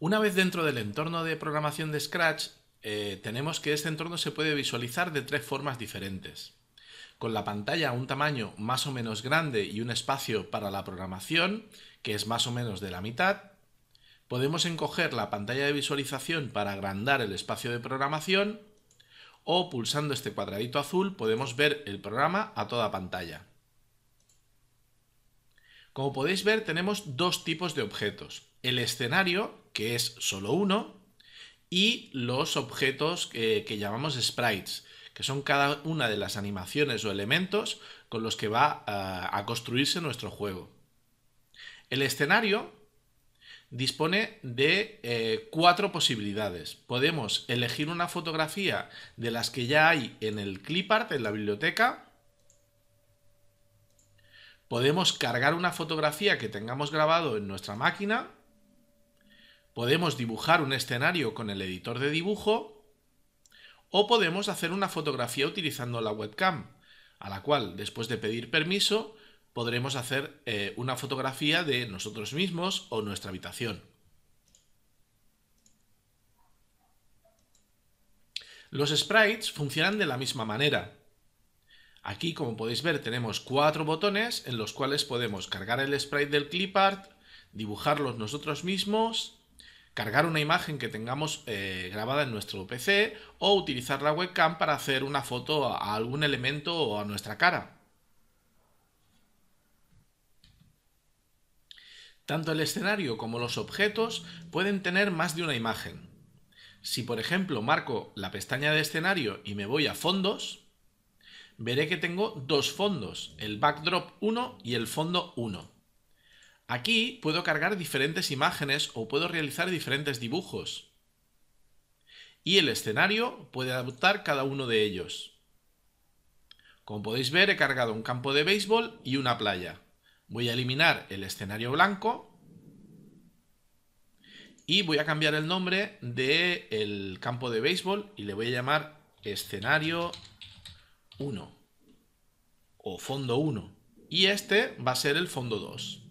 Una vez dentro del entorno de programación de Scratch, eh, tenemos que este entorno se puede visualizar de tres formas diferentes. Con la pantalla a un tamaño más o menos grande y un espacio para la programación, que es más o menos de la mitad, podemos encoger la pantalla de visualización para agrandar el espacio de programación o pulsando este cuadradito azul podemos ver el programa a toda pantalla. Como podéis ver, tenemos dos tipos de objetos. El escenario, que es solo uno, y los objetos que, llamamos sprites, que son cada una de las animaciones o elementos con los que va eh, a, construirse nuestro juego. El escenario dispone de eh, cuatro posibilidades. Podemos elegir una fotografía de las que ya hay en el clipart, en la biblioteca, podemos cargar una fotografía que tengamos grabado en nuestra máquina, podemos dibujar un escenario con el editor de dibujo o podemos hacer una fotografía utilizando la webcam, a la cual, después de pedir permiso, podremos hacer eh, una fotografía de nosotros mismos o nuestra habitación. Los sprites funcionan de la misma manera. Aquí, como podéis ver, tenemos cuatro botones en los cuales podemos cargar el sprite del clipart, dibujarlos nosotros mismos, cargar una imagen que tengamos eh, grabada en nuestro PC o utilizar la webcam para hacer una foto a algún elemento o a nuestra cara. Tanto el escenario como los objetos pueden tener más de una imagen. Si por ejemplo marco la pestaña de escenario y me voy a fondos, veré que tengo dos fondos, el backdrop 1 y el fondo 1. Aquí puedo cargar diferentes imágenes o puedo realizar diferentes dibujos. Y el escenario puede adaptar cada uno de ellos. Como podéis ver, he cargado un campo de béisbol y una playa. Voy a eliminar el escenario blanco y voy a cambiar el nombre del el campo de béisbol y le voy a llamar escenario 1 o fondo 1 y este va a ser el fondo 2.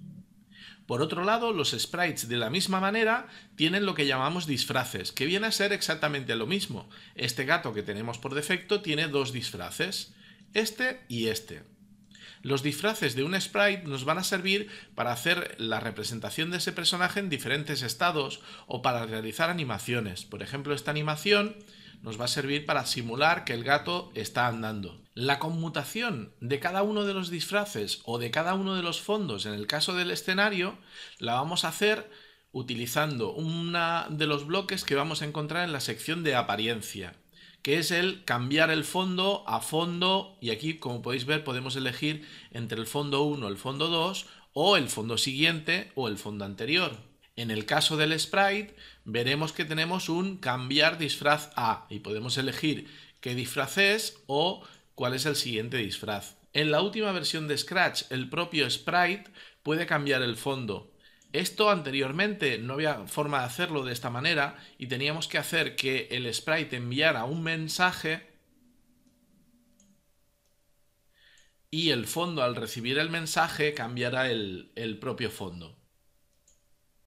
Por otro lado, los sprites de la misma manera tienen lo que llamamos disfraces, que viene a ser exactamente lo mismo. Este gato que tenemos por defecto tiene dos disfraces, este y este. Los disfraces de un sprite nos van a servir para hacer la representación de ese personaje en diferentes estados o para realizar animaciones. Por ejemplo, esta animación nos va a servir para simular que el gato está andando. La conmutación de cada uno de los disfraces o de cada uno de los fondos, en el caso del escenario, la vamos a hacer utilizando uno de los bloques que vamos a encontrar en la sección de apariencia que es el cambiar el fondo a fondo y aquí como podéis ver podemos elegir entre el fondo 1, el fondo 2 o el fondo siguiente o el fondo anterior. En el caso del sprite veremos que tenemos un cambiar disfraz a y podemos elegir qué disfraz es o cuál es el siguiente disfraz. En la última versión de Scratch el propio sprite puede cambiar el fondo esto anteriormente no había forma de hacerlo de esta manera y teníamos que hacer que el sprite enviara un mensaje y el fondo al recibir el mensaje cambiara el, el propio fondo.